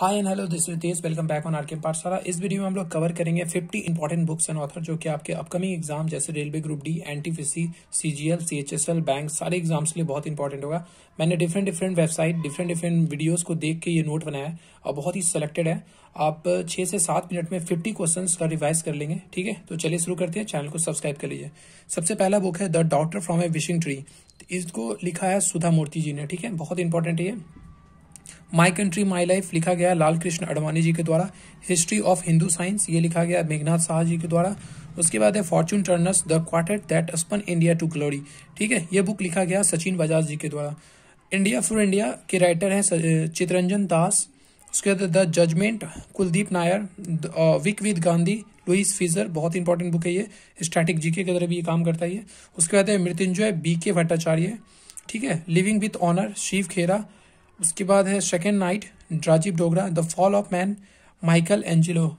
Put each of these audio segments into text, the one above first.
hi and hello this is welcome back on RK Pathshala इस video में हम लोग कवर करेंगे 50 इंपॉर्टेंट बुक्स एंड ऑथर जो कि आपके अपकमिंग एग्जाम जैसे railway group D NTPC CGL CHSL bank सारे एग्जाम्स के लिए बहुत इंपॉर्टेंट होगा मैंने different different website different different videos को देख के ये नोट बनाया है और बहुत ही सिलेक्टेड है आप छह से सात मिनट में फिफ्टी क्वेश्चन का रिवाइज कर लेंगे ठीक है तो चलिए शुरू करते हैं चैनल को सब्सक्राइब कर लीजिए सबसे पहला बुक है the doctor from a wishing tree इसको लिखा है सुधा मूर्ति जी ने ठीक है बहुत इंपॉर्टेंट है माई कंट्री माई लाइफ लिखा गया लाल कृष्ण अडवाणी जी के द्वारा हिस्ट्री ऑफ हिंदू साइंस ये लिखा गया मेघनाथ शाह जी के द्वारा उसके बाद है fortune turners the quarter that spun India to glory ठीक है ये बुक लिखा गया सचिन बजाज जी के द्वारा इंडिया फॉर इंडिया के राइटर हैं चितरंजन दास उसके बाद the judgment Kuldip Nayar week with Gandhi Louis Fischer बहुत इंपॉर्टेंट बुक है ये स्टैटिक जीके के तरह भी ये काम करता है ये उसके बाद है मृत्युंजय बी के भट्टाचार्य ठीक है living with honour Shiv Khera उसके बाद है second night Rajiv Dogra the fall of man Michelangelo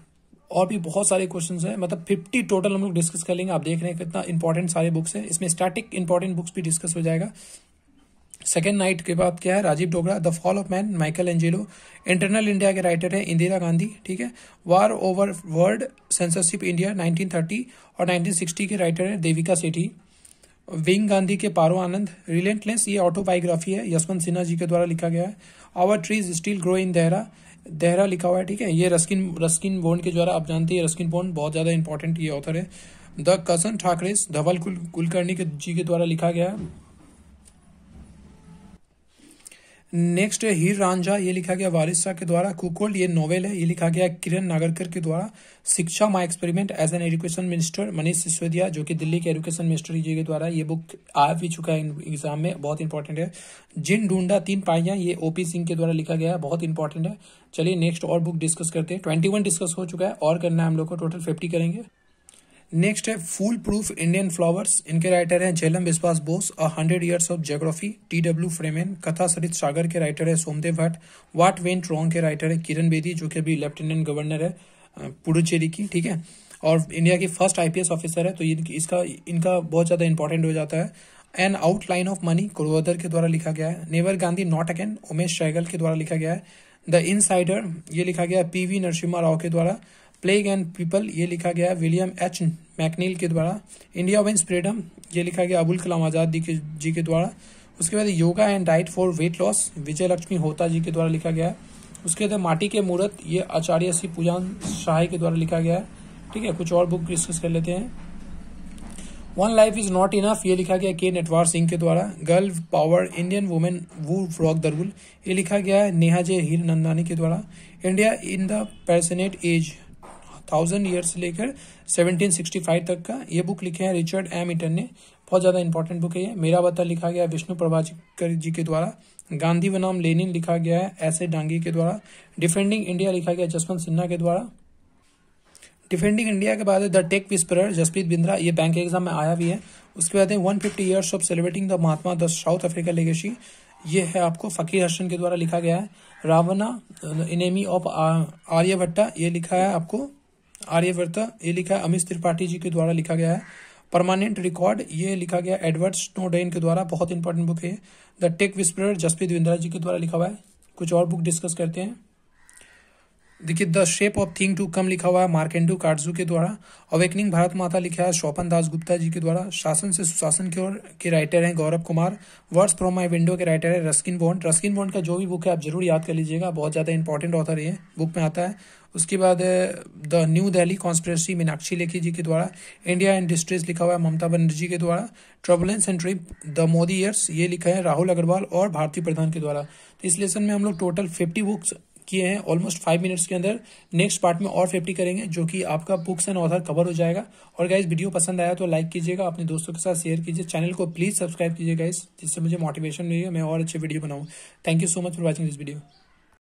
और भी बहुत सारे क्वेश्चन हैं मतलब फिफ्टी टोटल हम लोग डिस्कस कर लेंगे आप देख रहे हैं कितना इंपॉर्टेंट सारे बुक्स हैं इसमें स्टैटिक इंपॉर्टेंट बुक्स भी डिस्कस हो जाएगा सेकेंड नाइट के बाद क्या है Rajiv Dogra the fall of man Michelangelo internal India के राइटर है इंदिरा गांधी ठीक है war over world censorship India 1930 और 1960 के राइटर है देविका सेठी विंग गांधी के पारो आनंद रिलेंटलेस ये ऑटोबायोग्राफी है यशवंत सिन्हा जी के द्वारा लिखा गया है our trees still grow in Dehra Dehra लिखा हुआ है ठीक है ये रस्किन रस्किन बोन के द्वारा आप जानते हैं रस्किन बोन बहुत ज़्यादा इंपॉर्टेंट ये ऑथर है द कसन ठाकरे धवल कुल कुलकर्णी के जी के द्वारा लिखा गया है नेक्स्ट है हीर रांझा ये लिखा गया वारिस शाह के द्वारा कुकोल्ड ये नोवेल है ये लिखा गया किरण नागरकर के द्वारा Shiksha my experiment as an education minister Manish Sisodia जो कि दिल्ली के एजुकेशन मिनिस्टर जी के द्वारा ये बुक आ भी चुका है एग्जाम में बहुत इंपॉर्टेंट है जिन ढूंढा तीन पाइया ये ओपी सिंह के द्वारा लिखा गया है बहुत इंपॉर्टेंट है चलिए नेक्स्ट और बुक डिस्कस करते हैं ट्वेंटी डिस्कस हो चुका है और करना है हम लोग को टोटल फिफ्टी करेंगे नेक्स्ट है फूल प्रूफ इंडियन फ्लावर्स इनके राइटर हैं Jhelum Biswas Bose a hundred years of geography T W Freeman Katha Sarit Sagar के राइटर है Somdev Bhatt what went wrong के राइटर है किरण बेदी जो कि अभी लेफ्टिनेंट गवर्नर है पुडुचेरी की ठीक है और इंडिया की फर्स्ट आईपीएस ऑफिसर है तो इसका इनका बहुत ज़्यादा इंपॉर्टेंट हो जाता है एन आउटलाइन ऑफ मनी कुरवदर के द्वारा लिखा गया है never Gandhi not again Umesh Sehgal के द्वारा लिखा गया है द इनसाइडर ये लिखा गया पी वी नरसिम्हा राव के द्वारा प्लेग एंड पीपल ये लिखा गया विलियम एच मैकनील के द्वारा इंडिया विंस फ्रीडम ये लिखा गया अबुल कलाम आजाद जी के द्वारा उसके बाद yoga and diet for weight loss Vijay Lakshmi Hota ji के द्वारा लिखा गया उसके बाद माटी के मूर्त ये आचार्य सी पूजान शाह के द्वारा लिखा गया ठीक है कुछ और बुक डिस्कस कर लेते हैं one life is not enough ये लिखा गया के नेटवार सिंह के द्वारा girl power Indian women who broke the rule ये लिखा गया है नेहा जे हीर नंदानी के द्वारा India in the Persianate age thousand year से लेकर 1765 तक का ये बुक लिखे हैं रिचर्ड एम इटन ने बहुत ज़्यादा इंपॉर्टेंट बुक है ये मेरा बता लिखा गया विष्णु प्रभाकर जी के द्वारा गांधी बनाम लेनिन लिखा गया है एस ए डांगी के द्वारा डिफेंडिंग इंडिया लिखा गया जसवंत सिन्हा के द्वारा डिफेंडिंग इंडिया के बाद the tech whisperer Jaspreet Bindra ये बैंक एग्जाम में आया भी है उसके बाद one fifty years of celebrating the Mahatma the South Africa legacy ये है आपको फकीर हसन के द्वारा लिखा गया है रावणा इनेमी ऑफ आर्यभट्टा ये लिखा है आपको आर्यवर्त ये लिखा है अमित त्रिपाठी जी के द्वारा लिखा गया है परमानेंट रिकॉर्ड ये लिखा गया एडवर्ड स्नोडेन के द्वारा बहुत इंपॉर्टेंट बुक है the tech whisperer Jaspreet Bindra ji के द्वारा लिखा हुआ है कुछ और बुक डिस्कस करते हैं देखिए the shape of thing to come लिखा हुआ है मार्केंडू कार्डजू के द्वारा अवेकनिंग भारत माता लिखा है शोपन दास गुप्ता जी के द्वारा शासन से सुशासन की ओर के राइटर हैं Gaurav Kumar words from my window के राइटर है रस्किन बॉन्ड रस्किन बॉन्ड का जो भी बुक है आप जरूर याद कर लीजिएगा बहुत ज़्यादा इंपॉर्टेंट ऑथर ये बुक में आता है उसके बाद the new Delhi conspiracy Meenakshi Lekhi ji के द्वारा इंडिया इंडस्ट्रीज लिखा हुआ है ममता बनर्जी के द्वारा turbulence and trip the Modi years ये लिखा है राहुल अग्रवाल और भारतीय प्रधान के द्वारा तो इस लेसन में हम लोग टोटल फिफ्टी बुक्स किए हैं ऑलमोस्ट फाइव मिनट्स के अंदर नेक्स्ट पार्ट में और फिफ्टी करेंगे जो कि आपका बुक्स एंड ऑथर कवर हो जाएगा और गाइज वीडियो पसंद आया तो लाइक कीजिएगा अपने दोस्तों के साथ शेयर कीजिए चैनल को प्लीज सब्सक्राइब कीजिए गाइज जिससे मुझे मोटिवेशन मिलेगा मैं और अच्छे वीडियो बनाऊँ thank you so much for watching this video